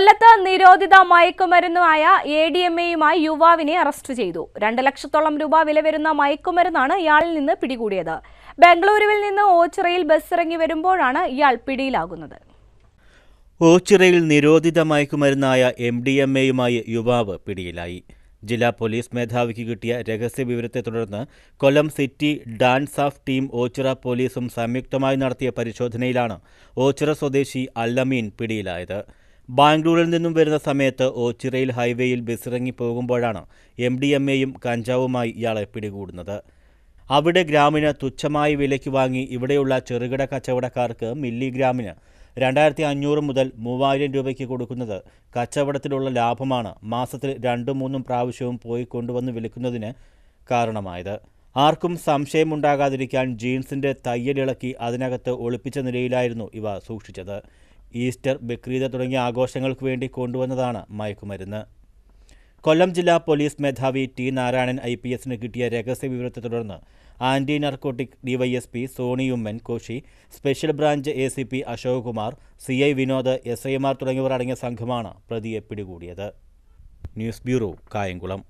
കൊല്ലത്ത് നിരോധിത മയക്കുമരുന്നുമായ A D M എയുമായി യുവാവിനെ അറസ്റ്റ് ചെയ്തു രണ്ട് ലക്ഷത്തോളം രൂപ വില വരുന്ന മയക്കുമരുന്നാണ് ഇയാളിൽ നിന്ന് പിടികൂടിയത് ബംഗളൂരുവിൽ നിന്ന് ഓച്ചിറയിൽ ഇറങ്ങി വരുമ്പോഴാണ് ഇയാൾ പിടിയിലാകുന്നത് ഓച്ചിറയിൽ നിരോധിത മയക്കുമരുന്നായ എം ഡി എം എയുമായി യുവാവ് പിടിയിലായി ജില്ലാ പോലീസ് മേധാവിക്ക് കിട്ടിയ രഹസ്യ വിവരത്തെ തുടർന്ന് കൊല്ലം സിറ്റി ഡാൻസ് ഓഫ് ടീം ഓച്ചിറ പോലീസും സംയുക്തമായി നടത്തിയ പരിശോധനയിലാണ് ഓച്ചിറ സ്വദേശി അല്ലമീൻ പിടിയിലായത് ബാംഗ്ലൂരിൽ നിന്നും വരുന്ന സമയത്ത് ഓച്ചിറയിൽ ഹൈവേയിൽ ബസ്സിറങ്ങി പോകുമ്പോഴാണ് എം ഡി എം എയും കഞ്ചാവുമായി ഇയാളെ പിടികൂടുന്നത് അവിടെ ഗ്രാമിന് തുച്ഛമായ വിലയ്ക്ക് വാങ്ങി ഇവിടെയുള്ള ചെറുകിട കച്ചവടക്കാർക്ക് മില്ലിഗ്രാമിന് രണ്ടായിരത്തി അഞ്ഞൂറ് മുതൽ മൂവായിരം രൂപയ്ക്ക് കൊടുക്കുന്നത് കച്ചവടത്തിലുള്ള ലാഭമാണ് മാസത്തിൽ രണ്ടും മൂന്നും പ്രാവശ്യവും പോയി കൊണ്ടുവന്ന് വിൽക്കുന്നതിന് കാരണമായത് ആർക്കും സംശയമുണ്ടാകാതിരിക്കാൻ ജീൻസിൻ്റെ തയ്യലിളക്കി അതിനകത്ത് ഒളിപ്പിച്ച നിലയിലായിരുന്നു ഇവ സൂക്ഷിച്ചത് ഈസ്റ്റർ ബക്രീദ് തുടങ്ങിയ ആഘോഷങ്ങൾക്ക് വേണ്ടി കൊണ്ടുവന്നതാണ് മയക്കുമരുന്ന് കൊല്ലം ജില്ലാ പോലീസ് മേധാവി ടി നാരായണൻ ഐ പി എസിന് കിട്ടിയ രഹസ്യ വിവരത്തെ തുടർന്ന് anti narcotic DYSP Soni Oommen Koshy special branch A C P Ashok Kumar C I Vinod S മാർ തുടങ്ങിയവർ അടങ്ങിയ സംഘമാണ് പ്രതിയെ പിടികൂടിയത് ന്യൂസ് ബ്യൂറോ കായംകുളം